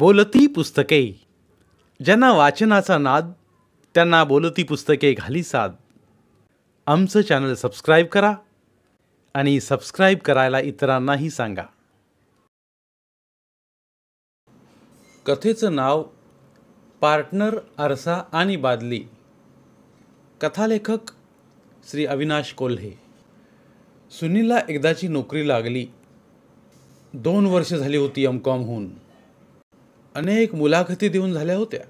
बोलती पुस्तके ज्यांना वाचनाचा नाद त्यांना बोलती पुस्तके घाली साद आमचं चॅनल सबस्क्राईब करा आणि सबस्क्राईब करायला इतरांनाही सांगा कथेचं नाव पार्टनर आरसा आणि बादली कथालेखक श्री अविनाश कोल्हे सुनीलला एकदाची नोकरी लागली दोन वर्ष झाली होती एम अनेक मुलाखती देऊन झाल्या होत्या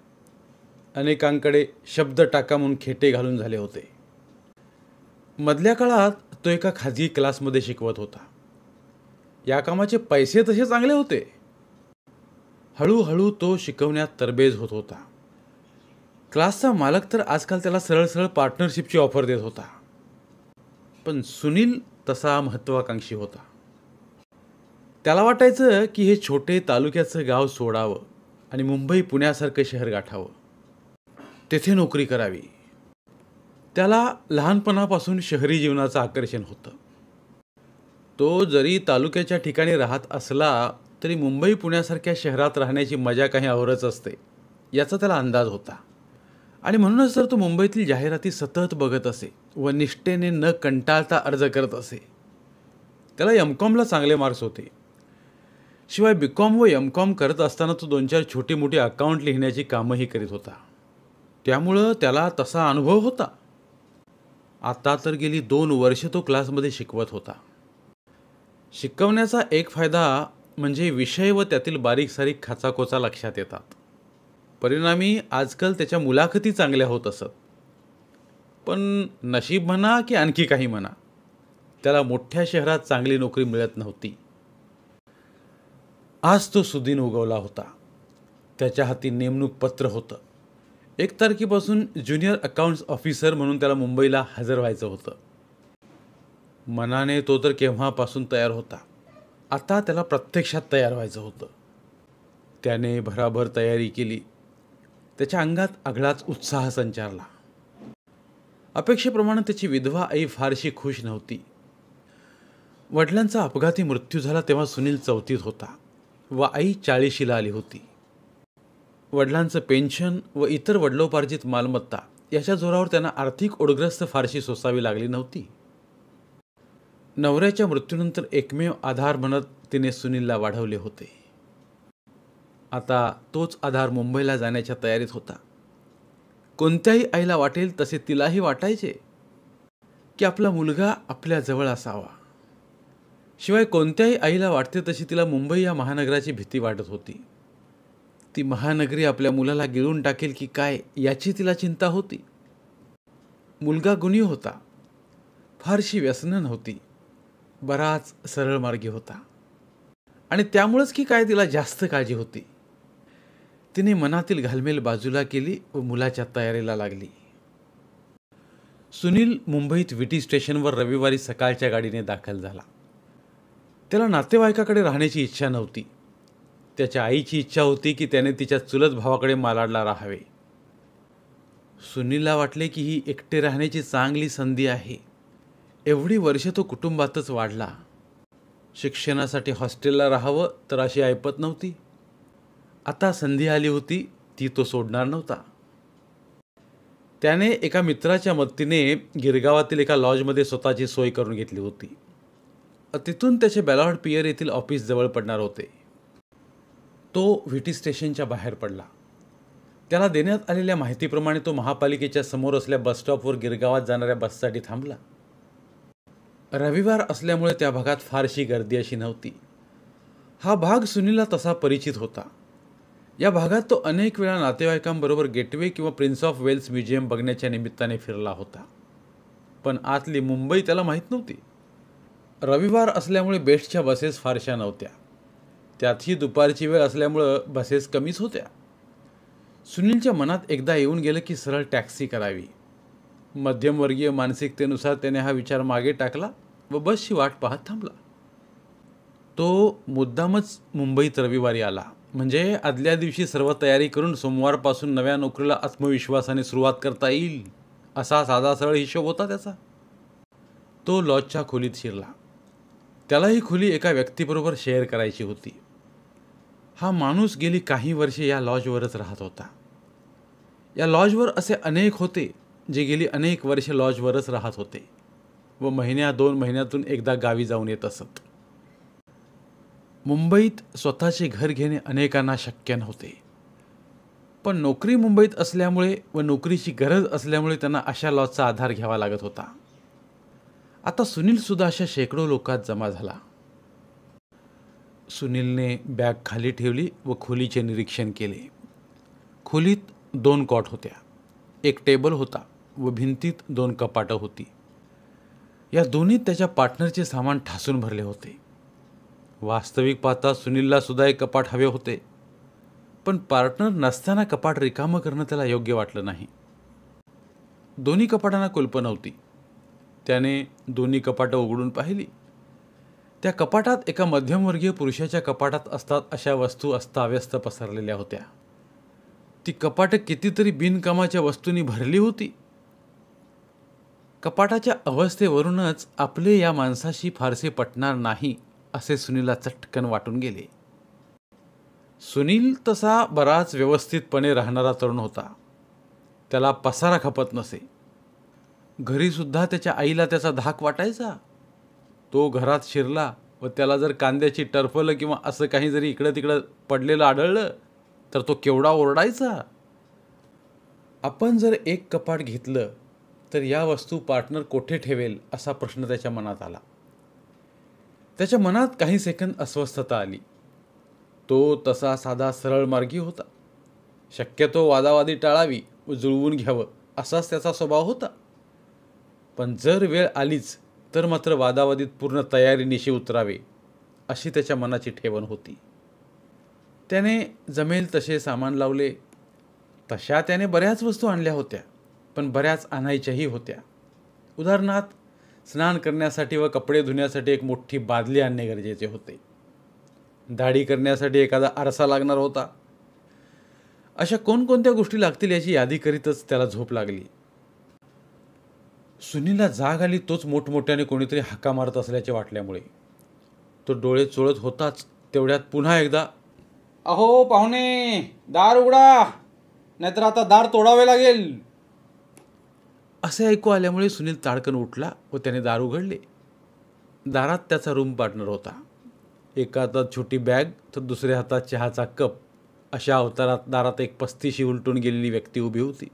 अनेकांकडे शब्द टाका म्हणून खेटे घालून झाले होते मधल्या काळात तो एका खाजगी क्लासमध्ये शिकवत होता या कामाचे पैसे तसे चांगले होते हळूहळू तो शिकवण्यात तरबेज होत होता क्लासचा मालक तर आजकाल त्याला सरळ सरळ पार्टनरशिपची ऑफर देत होता पण सुनील तसा महत्वाकांक्षी होता त्याला वाटायचं की हे छोटे तालुक्याचं गाव सोडावं आणि मुंबई पुण्यासारखं शहर गाठावं तेथे नोकरी करावी त्याला लहानपणापासून शहरी जीवनाचं आकर्षण होतं तो जरी तालुक्याच्या ठिकाणी राहत असला तरी मुंबई पुण्यासारख्या शहरात राहण्याची मजा काही आवरच असते याचा त्याला अंदाज होता आणि म्हणूनच तर तो मुंबईतील जाहिराती सतत बघत असे व निष्ठेने न कंटाळता अर्ज करत असे त्याला एमकॉमला चांगले मार्क्स होते शिवाय बी कॉम व एम कॉम करत असताना तो दोन चार छोटी मोठी अकाउंट लिहिण्याची कामंही करीत होता त्यामुळं त्याला तसा अनुभव होता आता तर गेली दोन वर्ष तो क्लासमध्ये शिकवत होता शिकवण्याचा एक फायदा म्हणजे विषय व त्यातील बारीक सारीक खाचाखोचा लक्षात येतात परिणामी आजकाल त्याच्या मुलाखती चांगल्या होत असत पण नशीब म्हणा की आणखी काही म्हणा त्याला मोठ्या शहरात चांगली नोकरी मिळत नव्हती आज तो सुदिन उगवला होता त्याच्या हाती नेमणूक पत्र होतं एक तारखेपासून ज्युनियर अकाउंट्स ऑफिसर म्हणून त्याला मुंबईला हजर व्हायचं होतं मनाने तो तर केव्हापासून तयार होता आता त्याला प्रत्यक्षात तयार व्हायचं होतं त्याने भराभर तयारी केली त्याच्या अंगात आगळाच उत्साह संचारला अपेक्षेप्रमाणे त्याची विधवा आई फारशी खुश नव्हती वडिलांचा अपघाती मृत्यू झाला तेव्हा सुनील चौथीत होता व आई चाळीशीला आली होती वडिलांचं पेन्शन व इतर वडिलोपार्जित मालमत्ता याच्या जोरावर त्यांना आर्थिक ओढग्रस्त फारशी सोसावी लागली नव्हती नवऱ्याच्या मृत्यूनंतर एकमेव आधार म्हणत तिने सुनीलला वाढवले होते आता तोच आधार मुंबईला जाण्याच्या तयारीत होता कोणत्याही आईला वाटेल तसे तिलाही वाटायचे की आपला मुलगा आपल्या जवळ असावा शिवाय कोणत्याही आईला वाटते तशी तिला मुंबई या महानगराची भीती वाटत होती ती महानगरी आपल्या मुलाला गिळून टाकेल की काय याची तिला चिंता होती मुलगा गुणी होता फारशी व्यसनं नव्हती बराच सरळ मार्गी होता आणि त्यामुळंच की काय तिला जास्त काळजी होती तिने मनातील घालमेल बाजूला केली व मुलाच्या तयारीला लागली सुनील मुंबईत विटी स्टेशनवर रविवारी सकाळच्या गाडीने दाखल झाला त्याला नातेवाईकाकडे राहण्याची इच्छा नव्हती त्याच्या आईची इच्छा होती की त्याने तिच्या चुलत भावाकडे मालाडला राहावे सुनीलला वाटले की ही एकटे राहण्याची चांगली संधी आहे एवढी वर्ष तो कुटुंबातच वाढला शिक्षणासाठी हॉस्टेलला राहावं तर अशी ऐपत नव्हती आता संधी आली होती ती तो सोडणार नव्हता त्याने एका मित्राच्या मदतीने गिरगावातील एका लॉजमध्ये स्वतःची सोय करून घेतली होती तिथून त्याचे बॅलॉर्ड पियर येथील ऑफिस जवळ पडणार होते तो व्हिटी स्टेशनच्या बाहेर पडला त्याला देण्यात आलेल्या माहितीप्रमाणे तो महापालिकेच्या समोर असल्या बसस्टॉपवर गिरगावात जाणाऱ्या बससाठी थांबला रविवार असल्यामुळे त्या भागात फारशी गर्दी अशी नव्हती हा भाग सुनीलला तसा परिचित होता या भागात तो अनेक वेळा नातेवाईकांबरोबर गेटवे किंवा प्रिन्स ऑफ वेल्स म्युझियम बघण्याच्या निमित्ताने फिरला होता पण आतली मुंबई त्याला माहीत नव्हती रविवार असल्यामुळे बेस्टच्या बसेस फारशा नव्हत्या त्यातही दुपारची वेळ असल्यामुळं बसेस कमीच होत्या सुनीलच्या मनात एकदा येऊन गेलं की सरळ टॅक्सी करावी मध्यमवर्गीय मानसिकतेनुसार त्याने हा विचार मागे टाकला व बसची वाट पाहत थांबला तो मुद्दामच मुंबईत रविवारी आला म्हणजे आदल्या दिवशी सर्व तयारी करून सोमवारपासून नव्या नोकरीला आत्मविश्वासाने सुरुवात करता येईल असा साधा सरळ हिशोब होता त्याचा तो लॉजच्या खोलीत शिरला त्याला ही खोली एका व्यक्तीबरोबर शेअर करायची होती हा माणूस गेली काही वर्षे या लॉजवरच राहत होता या लॉजवर असे अनेक होते जे गेली अनेक वर्षे लॉजवरच राहत होते व महिन्या दोन महिन्यातून एकदा गावी जाऊन येत असत मुंबईत स्वतःचे घर घेणे अनेकांना शक्य नव्हते पण नोकरी मुंबईत असल्यामुळे व नोकरीची गरज असल्यामुळे त्यांना अशा लॉजचा आधार घ्यावा लागत होता आता सुनीलसुद्धा अशा शेकडो लोकात जमा झाला सुनीलने बॅग खाली ठेवली व खोलीचे निरीक्षण केले खोलीत दोन कॉट होत्या एक टेबल होता व भिंतीत दोन कपाटं होती या दोन्हीत त्याच्या पार्टनरचे सामान ठासून भरले होते वास्तविक पाहता सुनीलला सुद्धा एक कपाट हवे होते पण पार्टनर नसताना कपाट रिकामं करणं त्याला योग्य वाटलं नाही दोन्ही कपाटांना कुलप नव्हती त्याने दोन्ही कपाटं उघडून पाहिली त्या कपाटात एका मध्यमवर्गीय पुरुषाच्या कपाटात असतात अशा वस्तू अस्ताव्यस्त पसरलेल्या होत्या ती कपाटं कितीतरी बिनकामाच्या वस्तूंनी भरली होती कपाटाच्या अवस्थेवरूनच आपले या माणसाशी फारसे पटणार नाही असे सुनीलला चटकन वाटून गेले सुनील तसा बराच व्यवस्थितपणे राहणारा तरुण होता त्याला पसारा खपत नसे घरीसुद्धा त्याच्या आईला त्याचा धाक वाटायचा तो घरात शिरला व त्याला जर कांद्याची टर्फलं किंवा असं काही जरी इकडं तिकडं पडलेलं आढळलं तर तो केवढा ओरडायचा आपण जर एक कपाट घेतलं तर या वस्तू पार्टनर कोठे ठेवेल असा प्रश्न त्याच्या मनात आला त्याच्या मनात काही सेकंद अस्वस्थता आली तो तसा साधा सरळ मार्गी होता शक्यतो वादावादी टाळावी व जुळवून घ्यावं असाच त्याचा स्वभाव होता पण जर वेळ आलीच तर मात्र वादावादीत पूर्ण तयारीनिशी उतरावे अशी त्याच्या मनाची ठेवण होती त्याने जमेल तसे सामान लावले तशा त्याने बऱ्याच वस्तू आणल्या होत्या पण बऱ्याच आणायच्याही होत्या उदाहरणार्थ स्नान करण्यासाठी व कपडे धुण्यासाठी एक मोठी बादली आणणे गरजेचे होते दाढी करण्यासाठी एखादा आरसा लागणार होता अशा कोणकोणत्या गोष्टी लागतील याची यादी करीतच त्याला झोप लागली सुनीलला जाग आली तोच मोठमोठ्याने कोणीतरी हाका मारत असल्याचे वाटल्यामुळे तो डोळे चोळत होताच तेवढ्यात पुन्हा एकदा अहो पाहुणे दार उघडा नाहीतर आता दार तोडावे लागेल असे ऐकू आल्यामुळे सुनील ताडकन उठला व त्याने दार उघडले दारात त्याचा रूम पार्टनर होता एका हातात छोटी बॅग तर दुसऱ्या हातात चहाचा कप अशा अवतारात दारात एक पस्तीशी उलटून गेलेली व्यक्ती उभी होती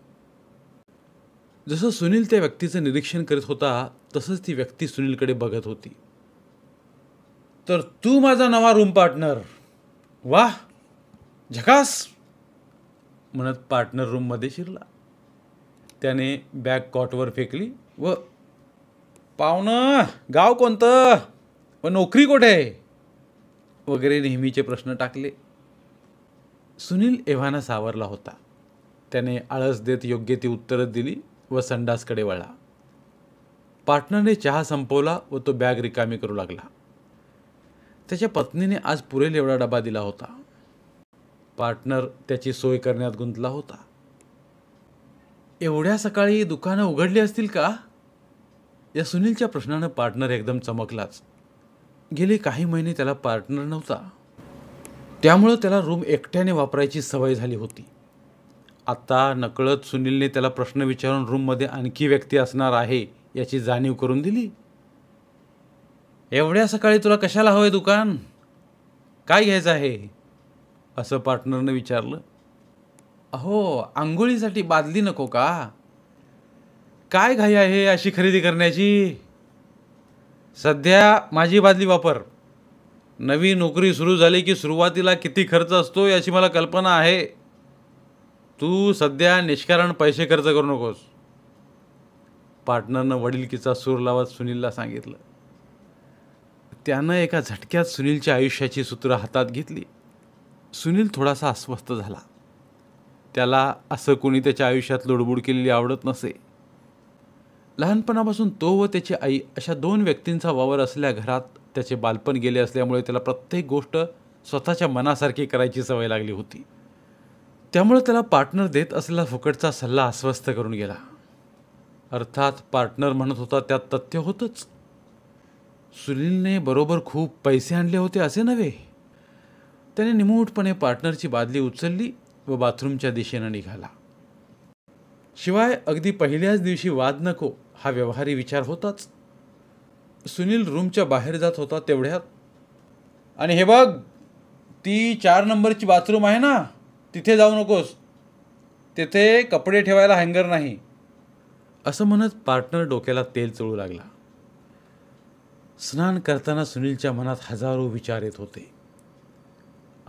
जसं सुनील त्या व्यक्तीचं निरीक्षण करीत होता तसंच ती व्यक्ती सुनीलकडे बघत होती तर तू माझा नवा रूम पार्टनर वाह झकास म्हणत पार्टनर रूममध्ये शिरला त्याने बॅग कॉटवर फेकली व पाहुणं गाव कोणतं व नोकरी कुठे वगैरे नेहमीचे प्रश्न टाकले सुनील एव्हाना सावरला होता त्याने आळस देत योग्य ती उत्तरं दिली व संडासकडे वळला पार्टनरने चहा संपवला व तो बॅग रिकामी करू लागला त्याच्या पत्नीने आज पुरेल एवढा डबा दिला होता पार्टनर त्याची सोय करण्यात गुंतला होता एवढ्या सकाळी दुकानं उघडली असतील का या सुनीलच्या प्रश्नानं पार्टनर एकदम चमकलाच गेले काही महिने त्याला पार्टनर नव्हता त्यामुळं त्याला रूम एकट्याने वापरायची सवय झाली होती आता नकळत सुनीलने त्याला प्रश्न विचारून रूममध्ये आणखी व्यक्ती असणार आहे याची जाणीव करून दिली एवढ्या सकाळी तुला कशाला हवं आहे दुकान काय घ्यायचं आहे असं पार्टनरनं विचारलं अहो आंघोळीसाठी बादली नको का काय घाई आहे अशी खरेदी करण्याची सध्या माझी बादली वापर नवी नोकरी सुरू झाली की सुरुवातीला किती खर्च असतो याची मला कल्पना आहे तू सध्या निष्कारण पैसे खर्च करू नकोस पार्टनरनं वडीलकीचा सूर लावत सुनीलला सांगितलं त्यानं एका झटक्यात सुनीलच्या आयुष्याची सूत्रं हातात घेतली सुनील थोडासा अस्वस्थ झाला त्याला असं कोणी त्याच्या आयुष्यात लुडबुड केलेली आवडत नसे लहानपणापासून तो व त्याची आई अशा दोन व्यक्तींचा वावर असल्या घरात त्याचे बालपण गेले असल्यामुळे त्याला प्रत्येक गोष्ट स्वतःच्या मनासारखी करायची सवय लागली होती त्यामुळे त्याला पार्टनर देत असलेला फुकटचा सल्ला अस्वस्थ करून गेला अर्थात पार्टनर म्हणत होता त्यात तथ्य होतंच सुनीलने बरोबर खूप पैसे आणले होते असे नव्हे त्याने निमूटपणे पार्टनरची बादली उचलली व बाथरूमच्या दिशेनं निघाला शिवाय अगदी पहिल्याच दिवशी वाद नको हा व्यवहारी विचार होताच सुनील रूमच्या बाहेर जात होता तेवढ्यात आणि हे बघ ती चार नंबरची बाथरूम आहे ना तिथे जाऊ नकोस तेथे कपडे ठेवायला हँगर नाही असं म्हणत पार्टनर डोक्याला तेल चळू लागला स्नान करताना सुनीलच्या मनात हजारो विचार येत होते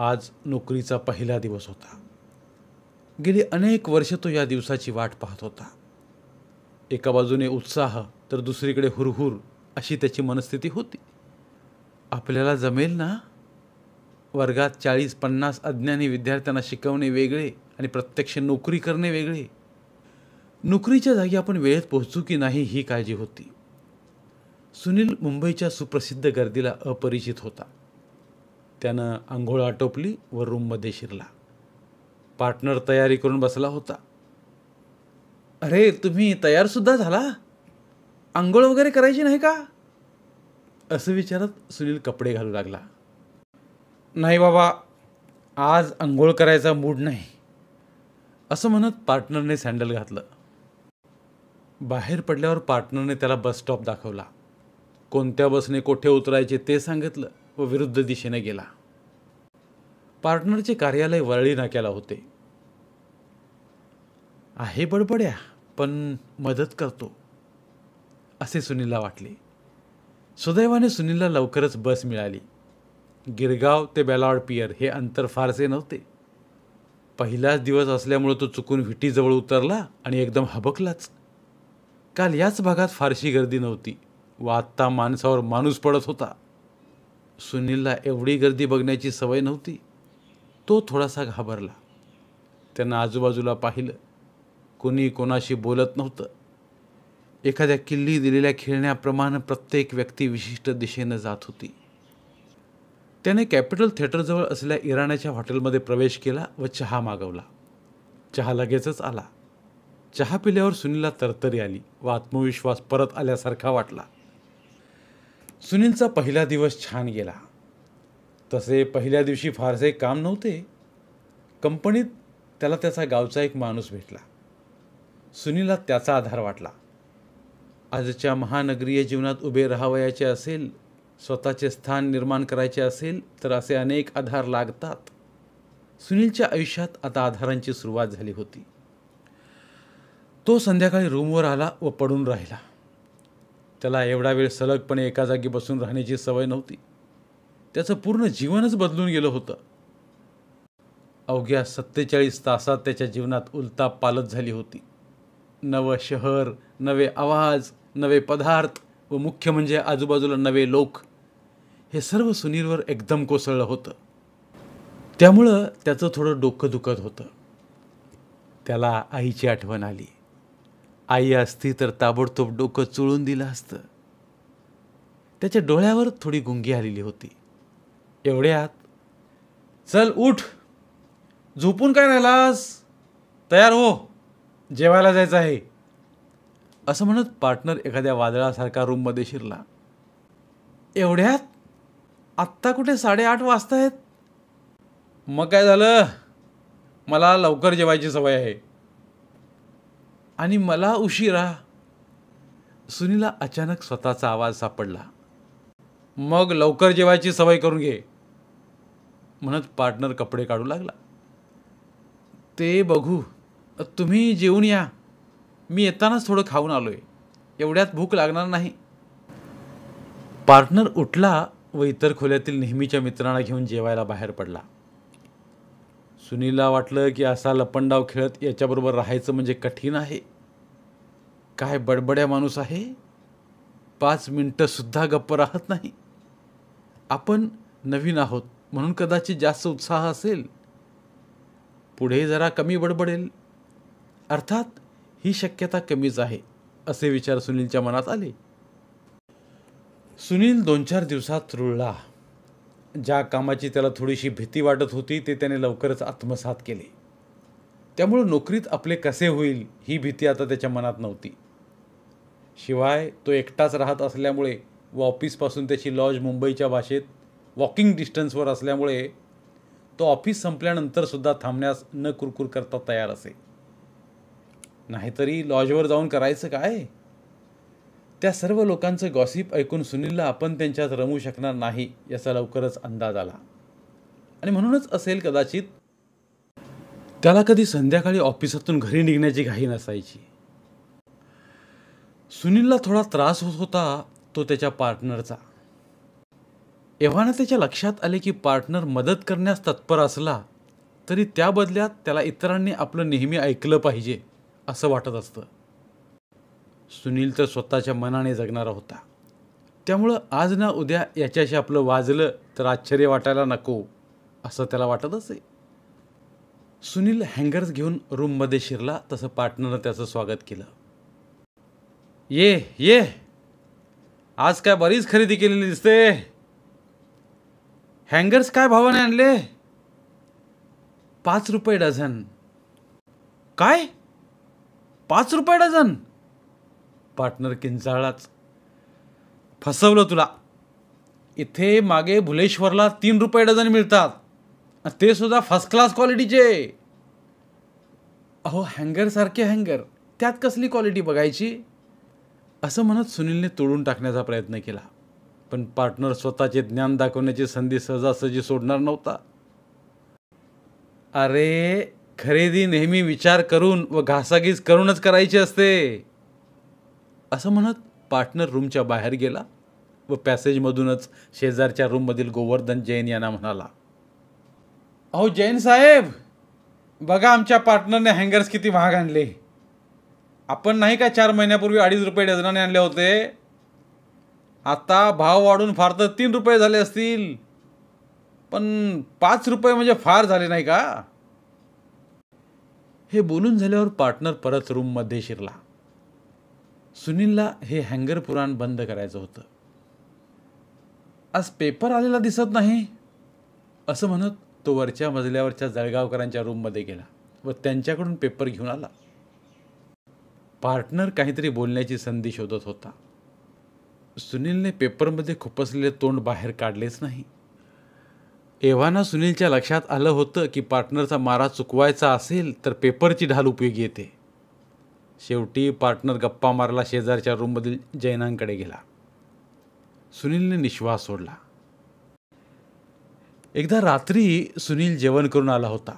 आज नोकरीचा पहिला दिवस होता गेली अनेक वर्ष तो या दिवसाची वाट पाहत होता एका बाजूने उत्साह तर दुसरीकडे हुरहुर अशी त्याची मनस्थिती होती आपल्याला जमेल ना वर्गात चाळीस पन्नास अज्ञानी विद्यार्थ्यांना शिकवणे वेगळे आणि प्रत्यक्ष नोकरी करणे वेगळे नोकरीच्या जागी आपण वेळेत पोहोचू की नाही ही काळजी होती सुनील मुंबईच्या सुप्रसिद्ध गर्दीला अपरिचित होता त्यानं आंघोळ आटोपली व रूममध्ये शिरला पार्टनर तयारी करून बसला होता अरे तुम्ही तयारसुद्धा झाला आंघोळ वगैरे करायची नाही का असं विचारत सुनील कपडे घालू लागला नाही बाबा आज अंघोळ करायचा मूड नाही असं म्हणत पार्टनरने सँडल घातलं बाहेर पडल्यावर पार्टनरने त्याला बस स्टॉप दाखवला कोणत्या बसने कोठे उतरायचे ते सांगितलं व विरुद्ध दिशेने गेला पार्टनरचे कार्यालय वरळी नाक्याला होते आहे बडबड्या पण मदत करतो असे सुनीलला वाटले सुदैवाने सुनीलला लवकरच बस मिळाली गिरगाव ते बेलावड पियर हे अंतर फारसे नव्हते पहिलाच दिवस असल्यामुळं तो चुकून विटीजवळ उतरला आणि एकदम हबकलाच काल याच भागात फारशी गर्दी नव्हती व आत्ता माणसावर माणूस पडत होता सुनीलला एवढी गर्दी बघण्याची सवय नव्हती तो थोडासा घाबरला त्यांना आजूबाजूला पाहिलं कोणी कोणाशी बोलत नव्हतं एखाद्या किल्ली दिलेल्या खेळण्याप्रमाणे प्रत्येक व्यक्ती विशिष्ट दिशेनं जात होती त्याने कॅपिटल थिएटरजवळ असलेल्या इराण्याच्या हॉटेलमध्ये प्रवेश केला व चहा मागवला चहा लगेचच आला चहा पिल्यावर सुनीलला तरतरी आली व आत्मविश्वास परत आल्यासारखा वाटला सुनीलचा पहिला दिवस छान गेला तसे पहिल्या दिवशी फारसे काम नव्हते कंपनीत त्याला त्याचा गावचा एक माणूस भेटला सुनीलला त्याचा आधार वाटला आजच्या महानगरीय जीवनात उभे राहावयाचे असेल स्वतःचे स्थान निर्माण करायचे असेल तर असे अनेक आधार लागतात सुनीलच्या आयुष्यात आता आधारांची सुरुवात झाली होती तो संध्याकाळी रूमवर आला व पडून राहिला त्याला एवढा वेळ सलगपणे एका जागी बसून राहण्याची सवय नव्हती त्याचं पूर्ण जीवनच बदलून गेलं होतं अवघ्या सत्तेचाळीस तासात त्याच्या जीवनात उलता पालत झाली होती नवं शहर नवे आवाज नवे पदार्थ व मुख्य म्हणजे आजूबाजूला नवे लोक हे सर्व सुनीलवर एकदम कोसळलं होतं त्यामुळं त्याचं थोडं डोकं दुखत होतं त्याला आईची आठवण आली आई असती तर ताबडतोब डोकं चुळून दिलं असतं त्याच्या डोळ्यावर थोडी गुंगी आलेली होती एवढ्यात चल उठ झोपून काय राहिलास तयार हो जेवायला जायचं आहे असं म्हणत पार्टनर एखाद्या वादळासारखा रूममध्ये शिरला एवढ्यात आत्ता कुठे साडेआठ वाजता आहेत मग काय झालं मला लवकर जेवायची सवय आहे आणि मला उशिरा सुनीला अचानक स्वतःचा आवाज सापडला मग लवकर जेवायची सवय करून घे म्हणत पार्टनर कपडे काढू लागला ते बघू तुम्ही जेवून या मी येतानाच थोडं खाऊन आलो आहे एवढ्यात भूक लागणार नाही पार्टनर उठला व इतर खोल्यातील नेहमीच्या मित्रांना घेऊन जेवायला बाहेर पडला सुनीलला वाटलं की असा लपंडाव खेळत याच्याबरोबर राहायचं म्हणजे कठीण आहे काय बडबड्या माणूस आहे पाच मिनटंसुद्धा गप्प राहत नाही आपण नवीन आहोत म्हणून कदाचित जास्त उत्साह असेल पुढे जरा कमी बडबडेल अर्थात ही शक्यता कमीच आहे असे विचार सुनीलच्या मनात आले सुनील दोन चार दिवसात रुळला ज्या कामाची त्याला थोडीशी भीती वाटत होती ते त्याने लवकरच आत्मसात केले त्यामुळं नोकरीत आपले कसे होईल ही भीती आता त्याच्या मनात नव्हती शिवाय तो एकटाच राहत असल्यामुळे व ऑफिसपासून त्याची लॉज मुंबईच्या भाषेत वॉकिंग डिस्टन्सवर असल्यामुळे तो ऑफिस संपल्यानंतरसुद्धा थांबण्यास न कुरकुर करता तयार असे नाहीतरी लॉजवर जाऊन करायचं काय त्या सर्व लोकांचं गॉसिप ऐकून सुनीलला आपण त्यांच्यात रमू शकणार नाही याचा लवकरच अंदाज आला आणि म्हणूनच असेल कदाचित त्याला कधी संध्याकाळी ऑफिसातून घरी निघण्याची घाई नसायची सुनीलला थोडा त्रास होत होता तो त्याच्या पार्टनरचा एव्हाना त्याच्या लक्षात आले की पार्टनर मदत करण्यास तत्पर असला तरी त्या बदल्यात त्याला इतरांनी आपलं नेहमी ऐकलं पाहिजे असं वाटत असतं सुनील तर स्वतःच्या मनाने जगणारा होता त्यामुळं आज ना उद्या याच्याशी आपलं वाजलं तर आश्चर्य वाटायला नको असं त्याला वाटत असे सुनील हँगर्स घेऊन रूममध्ये शिरला तसं पार्टनरनं त्याचं स्वागत केलं ये ये आज काय बरीच खरेदी केलेली दिसते हँगर्स काय भावाने आणले पाच रुपये डझन काय पाच रुपये डझन पार्टनर किंचाळलाच फसवलं तुला इथे मागे भुलेश्वरला तीन रुपये डझन मिळतात ते सुद्धा फर्स्ट क्लास क्वालिटीचे अहो हँगरसारखे हँगर त्यात कसली क्वालिटी बघायची असं म्हणत सुनीलने तोडून टाकण्याचा प्रयत्न केला पण पार्टनर स्वतःचे ज्ञान दाखवण्याची संधी सहजासहजी सोडणार नव्हता अरे खरेदी नेहमी विचार करून व घासाघीस करूनच करायची असते असं म्हणत पार्टनर रूमच्या बाहेर गेला व पॅसेजमधूनच शेजारच्या रूममधील गोवर्धन जैन यांना म्हणाला अहो जैन साहेब बघा आमच्या पार्टनरने हँगर्स किती महाग आणले आपण नाही का चार महिन्यापूर्वी अडीच रुपये डझनाने आणले होते आता भाव वाढून फार तर तीन रुपये झाले असतील पण पाच रुपये म्हणजे फार झाले नाही का हे बोलून झाल्यावर पार्टनर परत रूममध्ये शिरला सुनीलला हे हँगर पुराण बंद करायचं होतं आज पेपर आलेला दिसत नाही असं म्हणत तो वरच्या मजल्यावरच्या जळगावकरांच्या रूममध्ये गेला व त्यांच्याकडून पेपर घेऊन आला पार्टनर काहीतरी बोलण्याची संधी शोधत होता सुनीलने पेपरमध्ये खुपसलेले तोंड बाहेर काढलेच नाही एव्हाना सुनीलच्या लक्षात आलं होतं की पार्टनरचा मारा चुकवायचा असेल तर पेपरची ढाल उपयोगी येते शेवटी पार्टनर गप्पा मारला शेजारच्या रूममधील जैनांकडे गेला सुनीलने निश्वास सोडला एकदा रात्री सुनील जेवण करून आला होता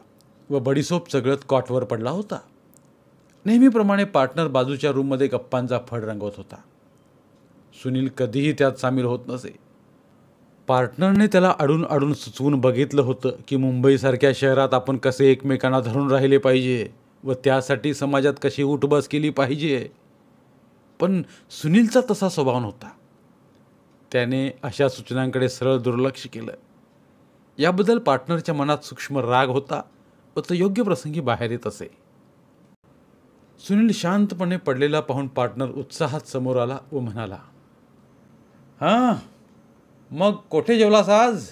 व बडीसोप सगळत कॉटवर पडला होता नेहमीप्रमाणे पार्टनर बाजूच्या रूममध्ये गप्पांचा फड रंगवत होता सुनील कधीही त्यात सामील होत नसे पार्टनरने त्याला अडून अडून सुचवून बघितलं होतं की मुंबईसारख्या शहरात आपण कसे एकमेकांना धरून राहिले पाहिजे व त्यासाठी समाजात कशी उठबस केली पाहिजे पण सुनीलचा तसा स्वभाव नव्हता त्याने अशा सूचनांकडे सरळ दुर्लक्ष केलं याबद्दल पार्टनरच्या मनात सूक्ष्म राग होता व तो योग्य प्रसंगी बाहेर येत असे सुनील शांतपणे पडलेला पाहून पार्टनर उत्साहात समोर आला व म्हणाला हां मग कोठे जेवलास आज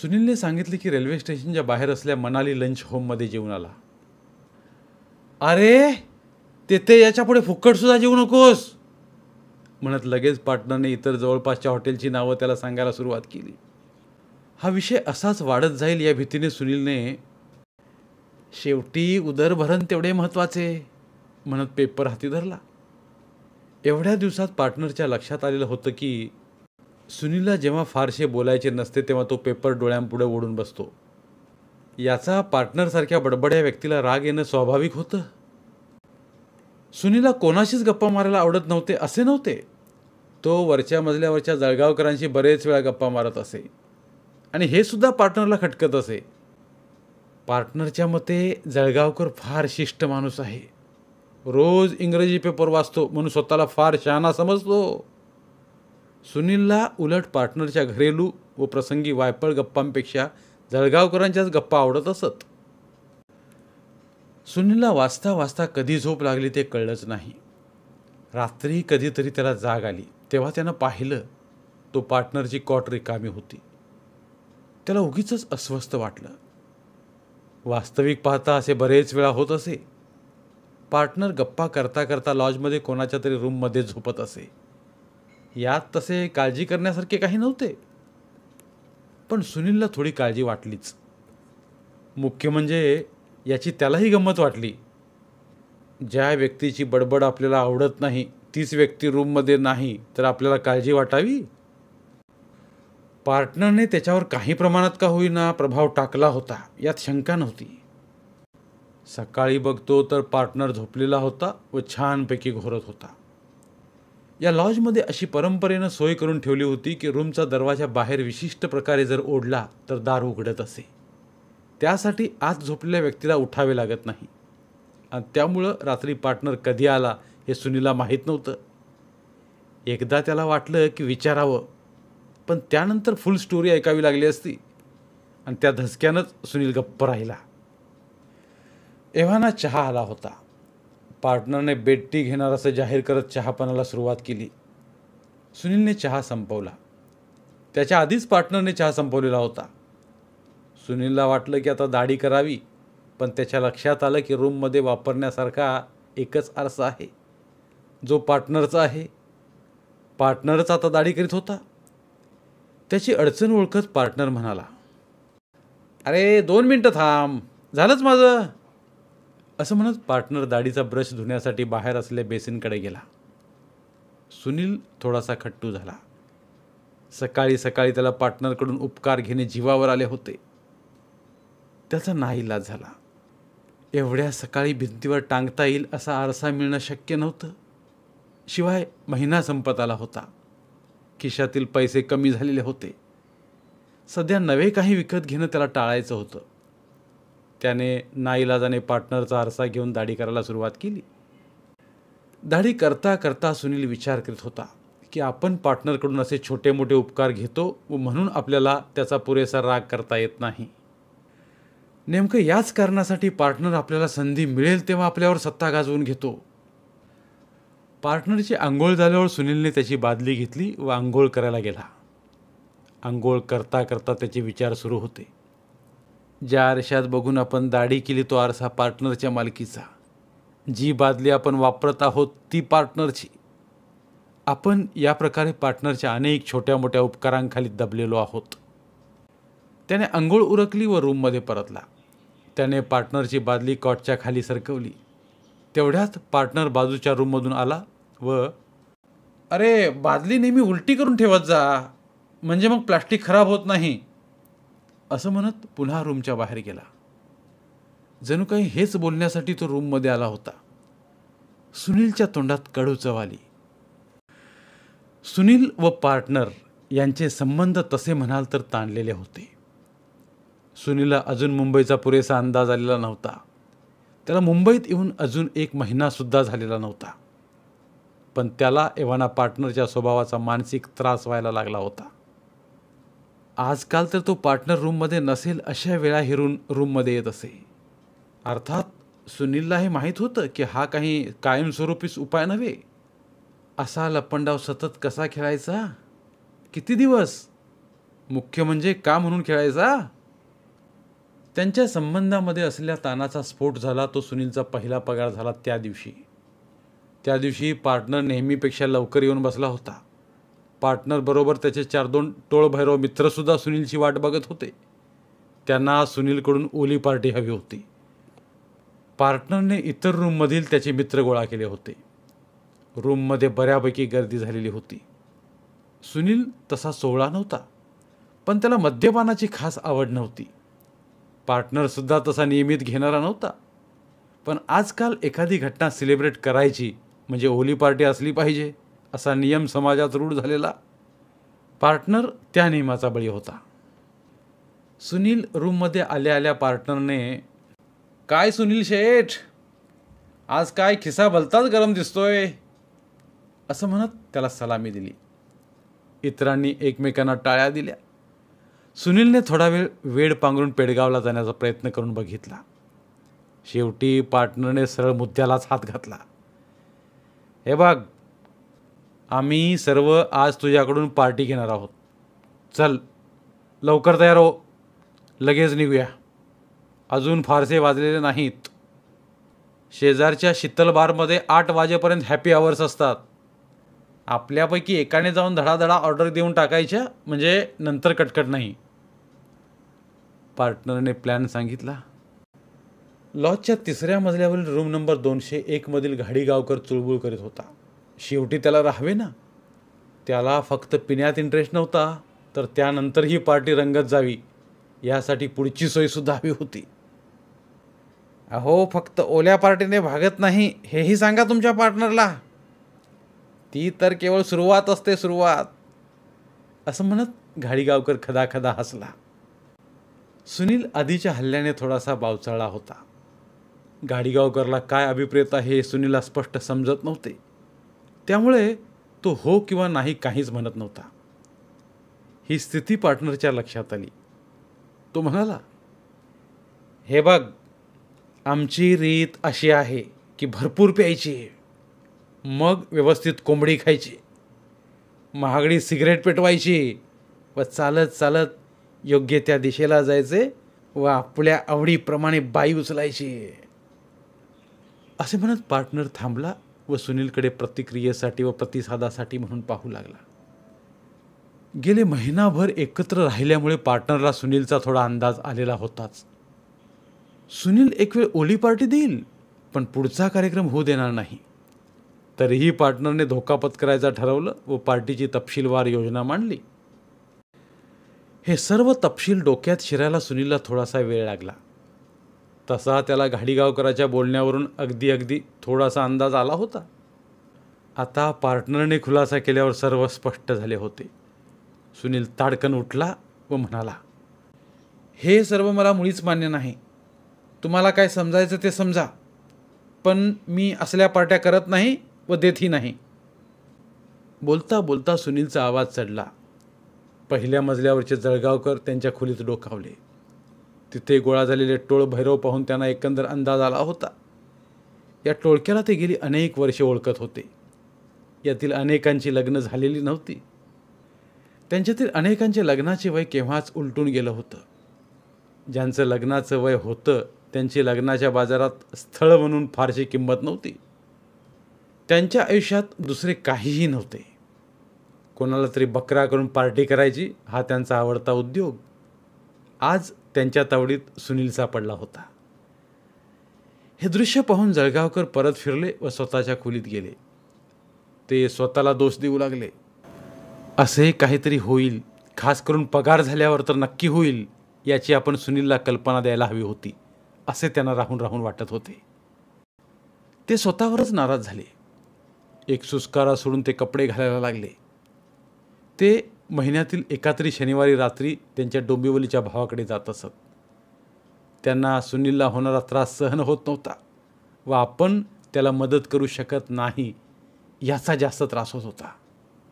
सुनीलने सांगितले की रेल्वे स्टेशनच्या बाहेर असल्या मनाली लंच होममध्ये जेवण आला अरे तेथे याच्यापुढे फुक्कटसुद्धा जेवू नकोस म्हणत लगेच पार्टनरने इतर जवळपासच्या हॉटेलची नावं त्याला सांगायला सुरुवात केली हा विषय असाच वाढत जाईल या भीतीने सुनीलने शेवटी उदरभरण तेवढे महत्त्वाचे म्हणत पेपर हाती धरला एवढ्या दिवसात पार्टनरच्या लक्षात आलेलं होतं की सुनीलला जेव्हा फारसे बोलायचे नसते तेव्हा तो पेपर डोळ्यांपुढे ओढून बसतो याचा पार्टनरसारख्या बडबड्या व्यक्तीला राग येणं स्वाभाविक होतं सुनीला कोणाशीच गप्पा मारायला आवडत नव्हते असे नव्हते तो वरच्या मजल्यावरच्या जळगावकरांशी बरेच वेळा गप्पा मारत असे आणि हे सुद्धा पार्टनरला खटकत असे पार्टनरच्या मते जळगावकर फार शिष्ट माणूस आहे रोज इंग्रजी पेपर वाचतो म्हणून स्वतःला फार शहाणा समजतो सुनीलला उलट पार्टनरच्या घरेलू व प्रसंगी वायपळ गप्पांपेक्षा जळगावकरांच्याच गप्पा आवडत असत सुनीलला वाचता वाचता कधी झोप लागली ते कळलंच नाही रात्री कधीतरी त्याला जाग आली तेव्हा त्यानं पाहिलं तो पार्टनरची कॉट रिकामी होती त्याला उगीच अस्वस्थ वाटलं वास्तविक पाहता असे बरेच वेळा होत असे पार्टनर गप्पा करता करता लॉजमध्ये कोणाच्या तरी रूममध्ये झोपत असे यात तसे काळजी करण्यासारखे काही नव्हते पण सुनीलला थोडी काळजी वाटलीच मुख्य म्हणजे याची त्यालाही गंमत वाटली ज्या व्यक्तीची बडबड आपल्याला आवडत नाही तीच व्यक्ती रूममध्ये नाही तर आपल्याला काळजी वाटावी पार्टनरने त्याच्यावर काही प्रमाणात का होईना प्रभाव टाकला होता यात शंका नव्हती सकाळी बघतो तर पार्टनर झोपलेला होता व छानपैकी घोरत होता या लॉजमध्ये अशी परंपरेनं सोय करून ठेवली होती की रूमचा दरवाजा बाहेर विशिष्ट प्रकारे जर ओढला तर दार उघडत असे त्यासाठी आत झोपलेल्या व्यक्तीला उठावे लागत नाही आणि त्यामुळं रात्री पार्टनर कधी आला हे सुनीला माहीत नव्हतं एकदा त्याला वाटलं की विचारावं पण त्यानंतर फुल स्टोरी ऐकावी लागली असती आणि त्या धसक्यानंच सुनील गप्प राहिला एव्हाना चहा आला होता पार्टनरने बेट्टी घेणार असं जाहीर करत चहापणाला सुरुवात केली सुनीलने चहा संपवला त्याच्या आधीच पार्टनरने चहा संपवलेला होता सुनीलला वाटलं की आता दाढी करावी पण त्याच्या लक्षात आलं की रूममध्ये वापरण्यासारखा एकच आरसा आहे जो पार्टनरचा आहे पार्टनरच आता दाढी करीत होता त्याची अडचण ओळखत पार्टनर म्हणाला अरे दोन मिनटं थांब झालंच माझं असं म्हणत पार्टनर दाढीचा ब्रश धुण्यासाठी बाहेर असलेल्या बेसिनकडे गेला सुनील थोडासा खट्टू झाला सकाळी सकाळी त्याला पार्टनरकडून उपकार घेणे जीवावर आले होते त्याचा नाहीलाज झाला एवढ्या सकाळी भिंतीवर टांगता येईल असा आरसा मिळणं शक्य नव्हतं शिवाय महिना संपत आला होता खिशातील पैसे कमी झालेले होते सध्या नवे काही विकत घेणं त्याला टाळायचं होतं त्याने नाईलाजाने पार्टनरचा आरसा घेऊन दाढी करायला सुरुवात केली दाढी करता करता सुनील विचार करीत होता की आपण पार्टनरकडून असे छोटे मोठे उपकार घेतो व म्हणून आपल्याला त्याचा पुरेसा राग करता येत नाही नेमकं याच कारणासाठी पार्टनर आपल्याला संधी मिळेल तेव्हा आपल्यावर सत्ता गाजवून घेतो पार्टनरची आंघोळ झाल्यावर सुनीलने त्याची बादली घेतली व आंघोळ करायला गेला आंघोळ करता करता त्याचे विचार सुरू होते ज्या आरशात बघून आपण दाढी केली तो आरसा पार्टनरच्या मालकीचा जी बादली आपण वापरत आहोत ती पार्टनरची आपण या प्रकारे पार्टनरच्या अनेक छोट्या मोठ्या उपकारांखाली दबलेलो आहोत त्याने आंघोळ उरकली व रूममध्ये परतला त्याने पार्टनरची बादली कॉटच्या खाली सरकवली तेवढ्यात पार्टनर बाजूच्या रूममधून आला व अरे बादली नेहमी उलटी करून ठेवत जा म्हणजे मग प्लास्टिक खराब होत नाही असं म्हणत पुन्हा रूमच्या बाहेर गेला जणू काही हेच बोलण्यासाठी तो रूममध्ये आला होता सुनीलच्या तोंडात कडू आली सुनील व पार्टनर यांचे संबंध तसे म्हणाल तर ताणलेले होते सुनीलला अजून मुंबईचा पुरेसा अंदाज आलेला नव्हता त्याला मुंबईत येऊन अजून एक महिनासुद्धा झालेला नव्हता पण त्याला एव्हाना पार्टनरच्या स्वभावाचा मानसिक त्रास व्हायला लागला होता आजकाल तर तो पार्टनर रूममध्ये नसेल अशा वेळा हिरून रूममध्ये येत असे अर्थात सुनीलला हे माहीत होतं की हा काही कायमस्वरूपीच उपाय नव्हे असा लपंडाव सतत कसा खेळायचा किती दिवस मुख्य म्हणजे का म्हणून खेळायचा त्यांच्या संबंधामध्ये असलेल्या तानाचा स्फोट झाला तो सुनीलचा पहिला पगार झाला त्या दिवशी त्या दिवशी पार्टनर नेहमीपेक्षा लवकर येऊन बसला होता पार्टनरबरोबर त्याचे चार दोन टोळभैरव मित्रसुद्धा सुनीलची वाट बघत होते त्यांना सुनीलकडून ओली पार्टी हवी होती पार्टनरने इतर रूममधील त्याचे मित्र गोळा केले होते रूममध्ये बऱ्यापैकी गर्दी झालेली होती सुनील तसा सोहळा नव्हता पण त्याला मद्यपानाची खास आवड नव्हती पार्टनरसुद्धा तसा नियमित घेणारा नव्हता पण आजकाल एखादी घटना सेलिब्रेट करायची म्हणजे ओली पार्टी असली पाहिजे असा नियम समाजात रूढ झालेला पार्टनर त्या नियमाचा बळी होता सुनील रूममध्ये आल्या आल्या पार्टनरने काय सुनील शेठ आज काय खिसा भलताच गरम दिसतोय असं म्हणत त्याला सलामी दिली इतरांनी एकमेकांना टाळ्या दिल्या सुनीलने थोडा वेळ वेड पांघरून पेडगावला जाण्याचा प्रयत्न करून बघितला शेवटी पार्टनरने सरळ मुद्द्यालाच हात घातला हे बघ आम्ही सर्व आज तुझ्याकडून पार्टी घेणार आहोत चल लवकर तयार हो लगेच निघूया अजून फारसे वाजलेले नाहीत शेजारच्या शीतल बारमध्ये आठ वाजेपर्यंत हॅपी आवर्स असतात आपल्यापैकी एकाने जाऊन धडाधडा ऑर्डर देऊन टाकायच्या म्हणजे नंतर कटकट नाही पार्टनरने प्लॅन सांगितला लॉजच्या तिसऱ्या मजल्यावरील रूम नंबर दोनशे एकमधील घाडी गावकर चुळबुळ करीत होता शेवटी त्याला राहावे ना त्याला फक्त पिण्यात इंटरेस्ट नव्हता तर त्यानंतर ही पार्टी रंगत जावी यासाठी पुढची सोयसुद्धा हवी होती अहो फक्त ओल्या पार्टीने भागत नाही हेही सांगा तुमच्या पार्टनरला ती तर केवळ सुरुवात असते सुरुवात असं म्हणत घाडीगावकर खदाखदा हसला सुनील आधीच्या हल्ल्याने थोडासा बावचाळला होता गाडीगावकरला काय अभिप्रेत आहे हे सुनीलला स्पष्ट समजत नव्हते त्यामुळे तो हो किंवा नाही काहीच म्हणत नव्हता ही स्थिती पार्टनरच्या लक्षात आली तो म्हणाला हे बघ आमची रीत अशी आहे की भरपूर प्यायची मग व्यवस्थित कोंबडी खायची महागडी सिगरेट पेटवायची व चालत चालत योग्य त्या दिशेला जायचे व आपल्या आवडीप्रमाणे बाई उचलायची असे म्हणत पार्टनर थांबला व सुनीलकडे प्रतिक्रियेसाठी व प्रतिसादासाठी म्हणून पाहू लागला गेले महिनाभर एकत्र राहिल्यामुळे पार्टनरला सुनीलचा थोडा अंदाज आलेला होताच सुनील एक वेळ ओली पार्टी देईल पण पुढचा कार्यक्रम होऊ देणार नाही तरीही पार्टनरने धोका पत्करायचा ठरवलं व पार्टीची तपशीलवार योजना मांडली हे सर्व तपशील डोक्यात शिरायला सुनीलला थोडासा वेळ लागला तसा त्याला घाडीगावकराच्या बोलण्यावरून अगदी अगदी थोडासा अंदाज आला होता आता पार्टनरने खुलासा केल्यावर सर्व स्पष्ट झाले होते सुनील ताडकन उठला व म्हणाला हे सर्व मला मुळीच मान्य नाही तुम्हाला काय समजायचं ते समजा पण मी असल्या पार्ट्या करत नाही व देतही नाही बोलता बोलता सुनीलचा आवाज चढला पहिल्या मजल्यावरचे जळगावकर त्यांच्या खोलीत डोकावले तिथे गोळा झालेले टोळ भैरव पाहून त्यांना एकंदर अंदाज आला होता या टोळक्याला ते गेली अनेक वर्षे ओळखत होते यातील अनेकांची लग्न झालेली नव्हती त्यांच्यातील अनेकांचे लग्नाचे वय केव्हाच उलटून गेलं होतं ज्यांचं लग्नाचं वय होतं त्यांची लग्नाच्या बाजारात स्थळ म्हणून फारशी किंमत नव्हती त्यांच्या आयुष्यात दुसरे काहीही नव्हते कोणाला तरी बकरा करून पार्टी करायची हा त्यांचा आवडता उद्योग आज त्यांच्या तावडीत सुनील सापडला होता हे दृश्य पाहून जळगावकर परत फिरले व स्वतःच्या खोलीत गेले ते स्वतःला दोष देऊ लागले असे काहीतरी होईल खास करून पगार झाल्यावर तर नक्की होईल याची आपण सुनीलला कल्पना द्यायला हवी होती असे त्यांना राहून राहून वाटत होते ते स्वतःवरच नाराज झाले एक सुस्कारा सोडून ते कपडे घालायला लागले ते महिन्यातील एकात्री शनिवारी रात्री त्यांच्या डोंबिवलीच्या भावाकडे जात असत त्यांना सुनीलला होणारा त्रास सहन होत नव्हता व आपण त्याला मदत करू शकत नाही याचा जास्त त्रास होत होता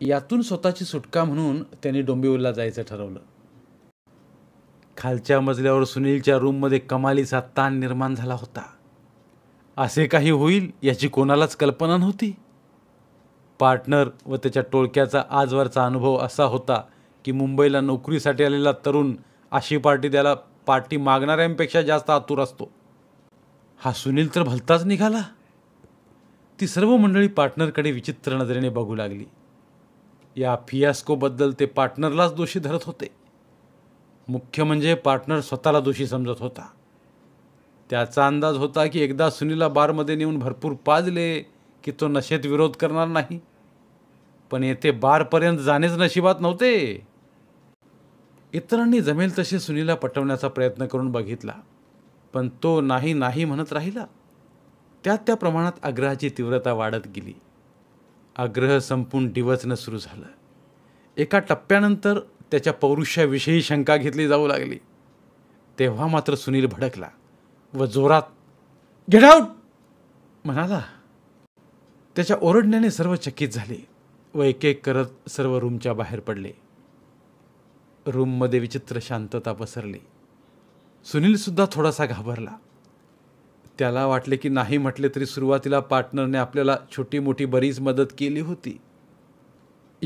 यातून स्वतःची सुटका म्हणून त्यांनी डोंबिवलीला जायचं ठरवलं खालच्या मजल्यावर सुनीलच्या रूममध्ये कमालीचा ताण निर्माण झाला होता असे काही होईल याची कोणालाच कल्पना नव्हती पार्टनर व त्याच्या टोळक्याचा आजवरचा अनुभव असा होता की मुंबईला नोकरीसाठी आलेला तरुण अशी पार्टी त्याला पार्टी मागणाऱ्यांपेक्षा जास्त आतुर असतो हा सुनील तर भलताच निघाला ती सर्व मंडळी पार्टनरकडे विचित्र नजरेने बघू लागली या फियास्कोबद्दल ते पार्टनरलाच दोषी धरत होते मुख्य म्हणजे पार्टनर स्वतःला दोषी समजत होता त्याचा अंदाज होता की एकदा सुनीला बारमध्ये नेऊन भरपूर पाजले की तो नशेत विरोध करणार नाही पण येथे बारपर्यंत जाणेच नशिबात नव्हते इतरांनी जमेल तसे सुनीलला पटवण्याचा प्रयत्न करून बघितला पण तो नाही नाही म्हणत राहिला त्यात त्या प्रमाणात आग्रहाची तीव्रता वाढत गेली आग्रह संपून डिवचणं सुरू झालं एका टप्प्यानंतर त्याच्या पौरुष्याविषयी शंका घेतली जाऊ लागली तेव्हा मात्र सुनील भडकला व जोरात गेट आऊट म्हणाला त्याच्या ओरडण्याने सर्व चकित झाले व एक एक करत सर्व रूमच्या बाहेर पडले रूममध्ये विचित्र शांतता पसरली सुनीलसुद्धा थोडासा घाबरला त्याला वाटले की नाही म्हटले तरी सुरुवातीला पार्टनरने आपल्याला छोटी मोठी बरीच मदत केली होती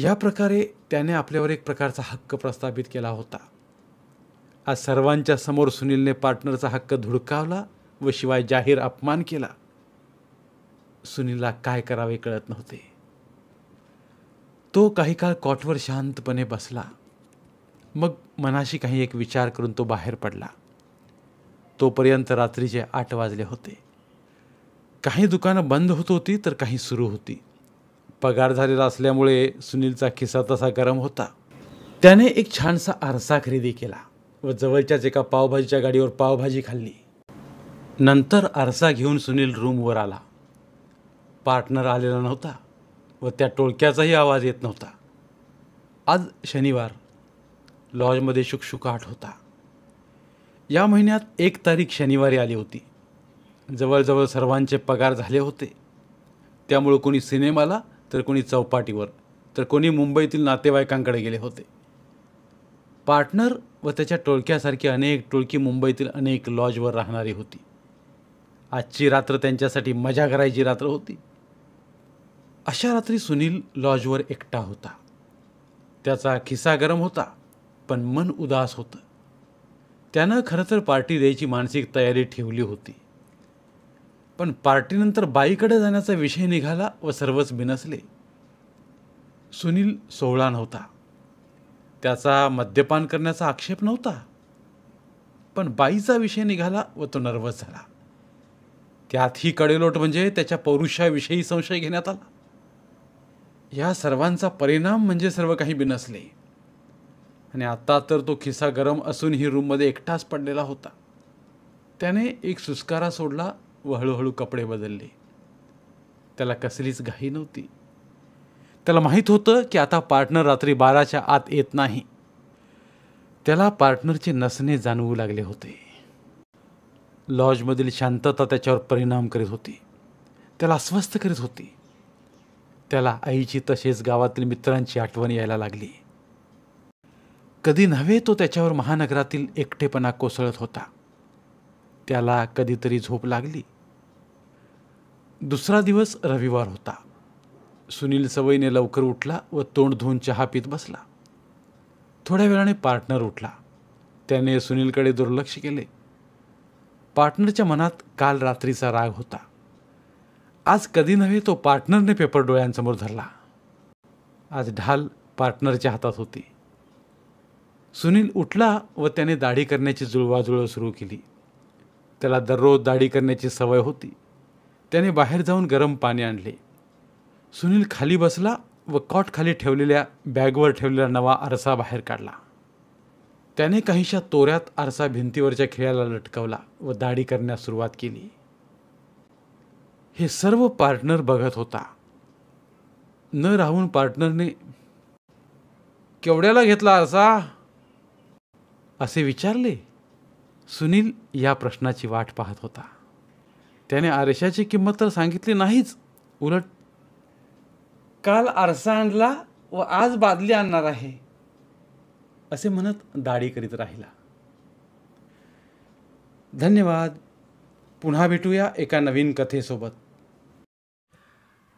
या प्रकारे त्याने आपल्यावर एक प्रकारचा हक्क प्रस्थापित केला होता आज सर्वांच्या समोर सुनीलने पार्टनरचा हक्क धुडकावला व शिवाय जाहीर अपमान केला सुनीलला काय करावे कळत नव्हते तो काही काळ कॉटवर शांतपणे बसला मग मनाशी काही एक विचार करून तो बाहेर पडला तोपर्यंत रात्रीचे आठ वाजले होते काही दुकानं बंद होत होती तर काही सुरू होती पगार झालेला असल्यामुळे सुनीलचा खिसा तसा गरम होता त्याने एक छानसा आरसा खरेदी केला व जवळच्याच एका पावभाजीच्या गाडीवर पावभाजी खाल्ली नंतर आरसा घेऊन सुनील रूमवर आला पार्टनर आलेला नव्हता व त्या टोळक्याचाही आवाज येत नव्हता आज शनिवार लॉजमध्ये शुकशुकाट होता या महिन्यात एक तारीख शनिवारी आली होती जवळजवळ सर्वांचे पगार झाले होते त्यामुळं कोणी सिनेमाला तर कोणी चौपाटीवर तर कोणी मुंबईतील नातेवाईकांकडे गेले होते पार्टनर व त्याच्या टोळक्यासारखी अनेक टोळकी मुंबईतील अनेक लॉजवर राहणारी होती आजची रात्र त्यांच्यासाठी मजा करायची रात्र होती अशा रात्री सुनील लॉजवर एकटा होता त्याचा खिसा गरम होता पण मन उदास होतं त्यानं खरं तर पार्टी द्यायची मानसिक तयारी ठेवली होती पण पार्टीनंतर बाईकडे जाण्याचा विषय निघाला व सर्वच बिनसले सुनील सोहळा नव्हता त्याचा मद्यपान करण्याचा आक्षेप नव्हता पण बाईचा विषय निघाला व तो नर्वस झाला त्यातही कडेलोट म्हणजे त्याच्या पौरुषाविषयी संशय घेण्यात आला या सर्वांचा परिणाम म्हणजे सर्व काही बिनसले आणि आता तर तो खिसा गरम असून ही रूममध्ये एकटाच पडलेला होता त्याने एक सुस्कारा सोडला व हळूहळू कपडे बदलले त्याला कसलीच घाई नव्हती त्याला माहीत होतं की आता पार्टनर रात्री बाराच्या आत येत नाही त्याला पार्टनरचे नसणे जाणवू लागले होते लॉजमधील शांतता त्याच्यावर परिणाम करीत होती त्याला अस्वस्थ करीत होती त्याला आईची तसेच गावातील मित्रांची आठवण यायला लागली कधी नव्हे तो त्याच्यावर महानगरातील एकटेपणा कोसळत होता त्याला कधीतरी झोप लागली दुसरा दिवस रविवार होता सुनील सवयीने लवकर उठला व तोंड धुवून चहा पीत बसला थोड्या वेळाने पार्टनर उठला त्याने सुनीलकडे दुर्लक्ष केले पार्टनरच्या मनात काल रात्रीचा राग होता आज कधी नव्हे तो पार्टनरने पेपर डोळ्यांसमोर धरला आज ढाल पार्टनरच्या हातात होती सुनील उठला व त्याने दाढी करण्याची जुळवाजुळव सुरू केली त्याला दररोज दाढी करण्याची सवय होती त्याने बाहेर जाऊन गरम पाणी आणले सुनील खाली बसला व कॉट खाली ठेवलेल्या बॅगवर ठेवलेला नवा आरसा बाहेर काढला त्याने काहीशा तोऱ्यात आरसा भिंतीवरच्या खिळ्याला लटकवला व दाढी करण्यास सुरुवात केली हे सर्व पार्टनर बघत होता न राहून पार्टनरने केवढ्याला घेतला असा असे विचारले सुनील या प्रश्नाची वाट पाहत होता त्याने आरशाची किंमत तर सांगितली नाहीच उलट काल आरसा आणला व आज बादली आणणार आहे असे म्हणत दाढी करीत राहिला धन्यवाद पुन्हा भेटूया एका नवीन कथेसोबत